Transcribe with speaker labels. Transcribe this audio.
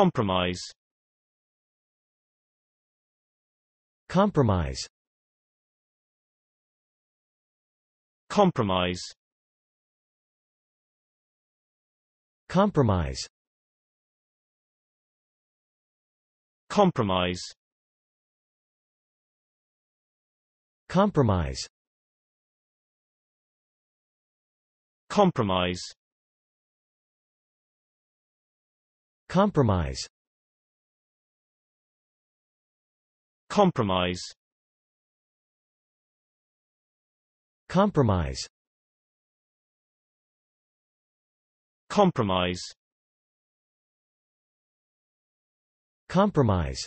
Speaker 1: Compromise Compromise Compromise Compromise Compromise Compromise Compromise Compromise Compromise Compromise Compromise Compromise